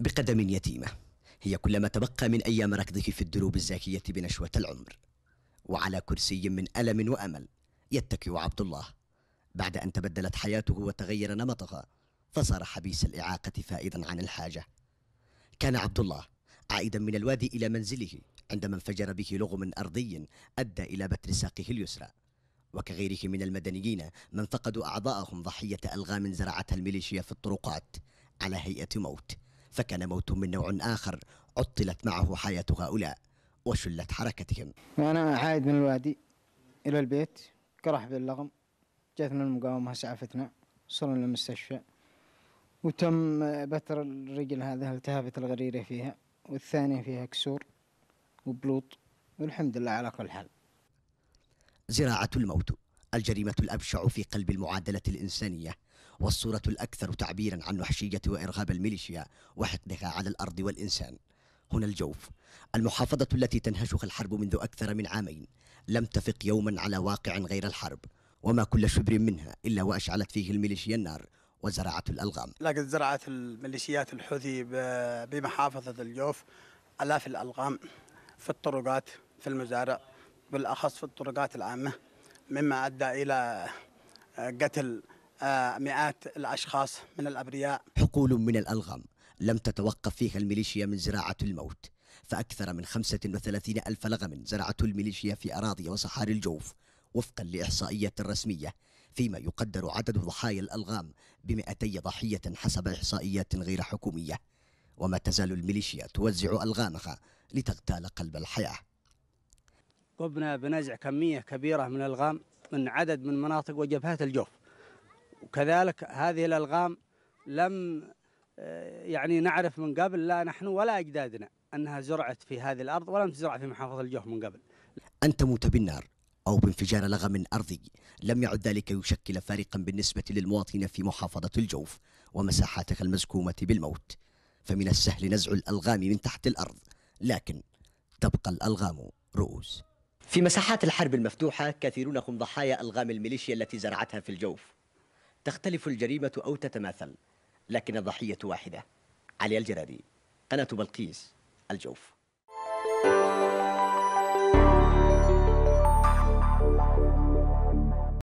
بقدم يتيمة هي كل ما تبقى من أيام ركضك في الدروب الزاكية بنشوة العمر وعلى كرسي من ألم وأمل يتكئ عبد الله بعد أن تبدلت حياته وتغير نمطها فصار حبيس الإعاقة فائدا عن الحاجة كان عبد الله عائدا من الوادي إلى منزله عندما انفجر به لغم أرضي أدى إلى بتر ساقه اليسرى وكغيره من المدنيين من فقدوا أعضاءهم ضحية ألغام زرعتها الميليشيا في الطرقات على هيئة موت فكان موت من نوع آخر عطلت معه حياة هؤلاء وشلت حركتهم وأنا عايد من الوادي إلى البيت كرح باللغم جاتنا المقاومة سعفتنا وصلنا للمستشفى وتم بتر الرجل هذا التهابت الغريرة فيها والثانية فيها كسور وبلوط والحمد لله على كل حال زراعة الموت الجريمة الأبشع في قلب المعادلة الإنسانية والصورة الأكثر تعبيرا عن وحشية وإرهاب الميليشيا وحقدها على الأرض والإنسان هنا الجوف المحافظة التي تنهشها الحرب منذ أكثر من عامين لم تفق يوما على واقع غير الحرب وما كل شبر منها إلا وأشعلت فيه الميليشيا النار وزرعت الألغام لقد زرعت الميليشيات الحوثي بمحافظة الجوف آلاف الألغام في الطرقات في المزارع بالأخص في الطرقات العامة مما أدى إلى آه، قتل آه، مئات الأشخاص من الأبرياء حقول من الألغام لم تتوقف فيها الميليشيا من زراعة الموت فأكثر من 35 ألف لغم زرعته الميليشيا في أراضي وصحاري الجوف وفقا لإحصائية رسمية فيما يقدر عدد ضحايا الألغام بمئتي ضحية حسب إحصائيات غير حكومية وما تزال الميليشيا توزع ألغامها لتغتال قلب الحياه قمنا بنزع كمية كبيرة من الألغام من عدد من مناطق وجبهات الجوف وكذلك هذه الألغام لم آه، يعني نعرف من قبل لا نحن ولا أجدادنا أنها زرعت في هذه الأرض ولم تزرع في محافظة الجوف من قبل أن تموت بالنار أو بانفجار لغم أرضي لم يعد ذلك يشكل فارقا بالنسبة للمواطنين في محافظة الجوف ومساحاتها المزكومة بالموت فمن السهل نزع الألغام من تحت الأرض لكن تبقى الألغام رؤوس في مساحات الحرب المفتوحة كثيرون هم ضحايا ألغام الميليشيا التي زرعتها في الجوف تختلف الجريمة أو تتماثل لكن الضحية واحدة علي الجرادي قناة بلقيس الجوف